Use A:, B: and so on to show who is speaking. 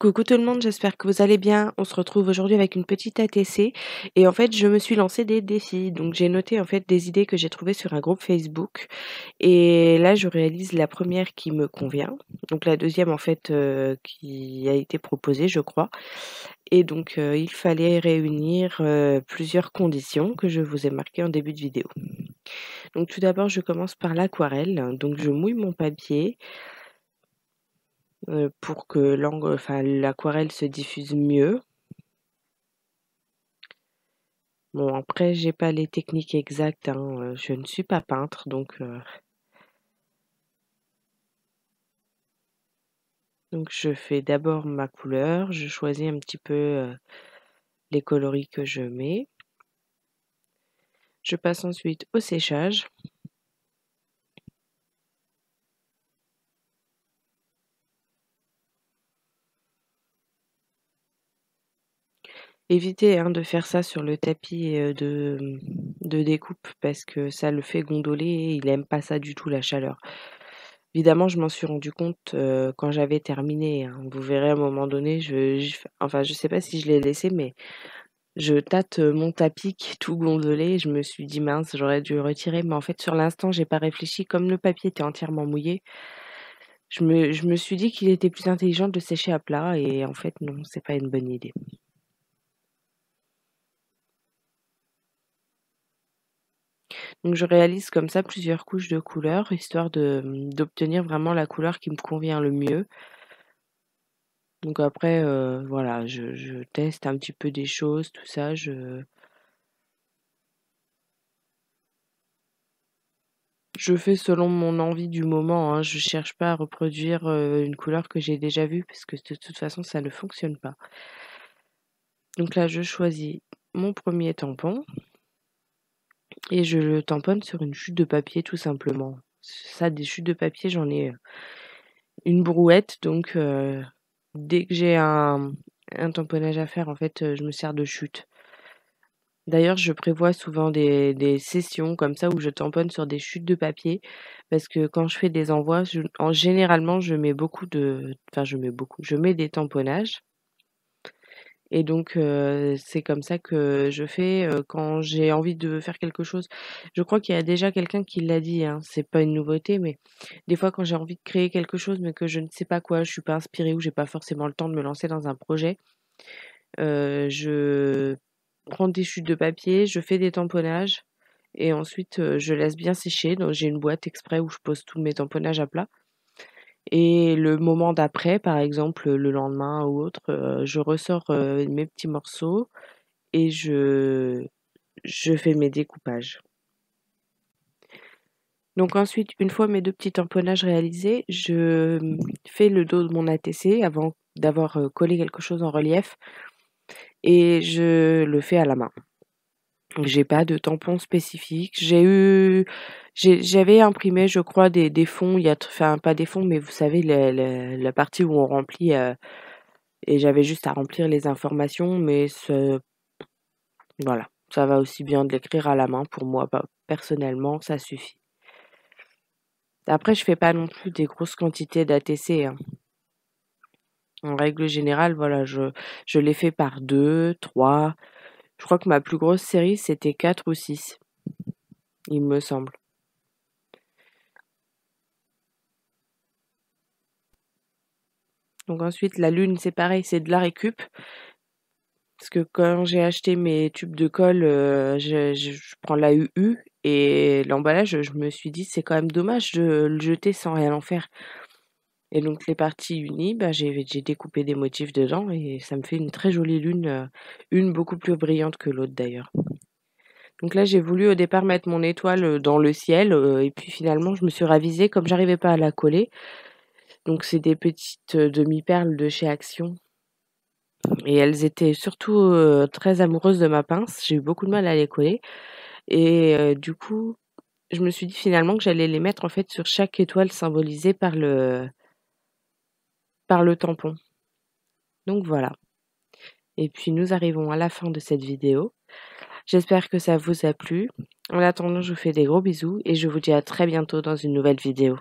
A: Coucou tout le monde, j'espère que vous allez bien. On se retrouve aujourd'hui avec une petite ATC et en fait je me suis lancée des défis. Donc j'ai noté en fait des idées que j'ai trouvées sur un groupe Facebook et là je réalise la première qui me convient. Donc la deuxième en fait euh, qui a été proposée je crois. Et donc euh, il fallait réunir euh, plusieurs conditions que je vous ai marquées en début de vidéo. Donc tout d'abord je commence par l'aquarelle. Donc je mouille mon papier. Euh, pour que l'aquarelle se diffuse mieux. Bon, après, j'ai pas les techniques exactes. Hein, euh, je ne suis pas peintre, donc. Euh, donc, je fais d'abord ma couleur. Je choisis un petit peu les coloris que je mets. Je passe ensuite au séchage. Évitez hein, de faire ça sur le tapis euh, mmh, de, découpe parce que ça le fait gondoler et il n'aime pas ça du tout la chaleur. Évidemment, je m'en suis rendu compte euh, quand j'avais terminé. Hein. Vous verrez à un moment donné, je, je- enfin, je sais pas si je l'ai laissé, mais je tâte euh, mon tapis qui est tout gondolé. Je me suis dit mince, j'aurais dû le retirer, mais en fait, sur l'instant, j'ai pas réfléchi. Comme le papier était entièrement mouillé, je me, suis dit qu'il était plus intelligent de sécher à plat et en fait, non, c'est pas une bonne idée. Donc je réalise comme ça plusieurs couches de couleurs, histoire mmh, d'obtenir vraiment la couleur qui me convient le mieux. Donc après, euh, voilà, je, teste un petit peu des choses, tout ça, je... Je fais selon mon envie du moment, je hein. je cherche pas à reproduire euh, une couleur que j'ai déjà vue, parce que de toute façon, ça ne fonctionne pas. Donc là, je choisis mon premier tampon et je le tamponne sur une chute de papier tout simplement. Ça, des chutes de papier, j'en ai euh, une brouette, donc euh, dès que j'ai un, tamponnage à faire, en fait, euh, je me sers de chute. D'ailleurs, je prévois souvent des, sessions comme ça où je tamponne sur des chutes de papier parce que quand je fais des envois, généralement, je mets beaucoup de, enfin, je mets beaucoup, je mets des tamponnages et donc, c'est comme ça que je fais quand j'ai envie de faire quelque chose. Je crois qu'il y a déjà quelqu'un qui l'a dit, hein, c'est pas une nouveauté, mais des fois, quand j'ai envie de créer quelque chose, mais que je ne sais pas quoi, je suis pas inspirée ou j'ai pas forcément le temps de me lancer dans un projet, je prends des chutes de papier, je fais des tamponnages et ensuite je laisse bien sécher. Donc, j'ai une boîte exprès où je pose tous mes tamponnages à plat. Et le moment d'après, par exemple, le lendemain ou autre, euh, je ressors euh, mes petits morceaux et je, je fais mes découpages. Donc ensuite, une fois mes deux petits tamponnages réalisés, je euh, fais le dos de mon ATC avant d'avoir collé quelque chose en relief et je le fais à la main. J'ai pas de tampon spécifique. J'ai eu j'avais imprimé, je crois, des, fonds, il y a, enfin pas des fonds, mais vous savez, la partie où on remplit euh, et j'avais juste à remplir les informations, mais ce, voilà, ça va aussi bien de l'écrire à la main pour moi, personnellement, ça suffit. Après, je fais pas non plus des grosses quantités d'ATC, hein. En règle générale, voilà, je, je les fais par deux, trois. Je crois que ma plus grosse série, c'était quatre ou six, il me semble. Donc ensuite, la lune, c'est pareil, c'est de la récup. Parce que quand j'ai acheté mes tubes de colle, euh, je, prends la UU et l'emballage, je me suis dit, c'est quand même dommage de le jeter sans rien en faire. Et donc les parties unies, bah, j'ai découpé des motifs dedans et ça me fait une très jolie lune, euh, une beaucoup plus brillante que l'autre d'ailleurs. Donc là, j'ai voulu au départ mettre mon étoile euh, dans le ciel, et puis finalement, je me suis ravisée comme n'arrivais pas à la coller. Donc c'est des petites euh, demi-perles de chez Action. Et elles étaient surtout euh, très amoureuses de ma pince. J'ai eu beaucoup de mal à les coller. Et euh, du coup, je me suis dit finalement que j'allais les mettre en fait sur chaque étoile symbolisée par le, par le tampon. Donc voilà. Et puis nous arrivons à la fin de cette vidéo. J'espère que ça vous a plu. En attendant, je vous fais des gros bisous et je vous dis à très bientôt dans une nouvelle vidéo.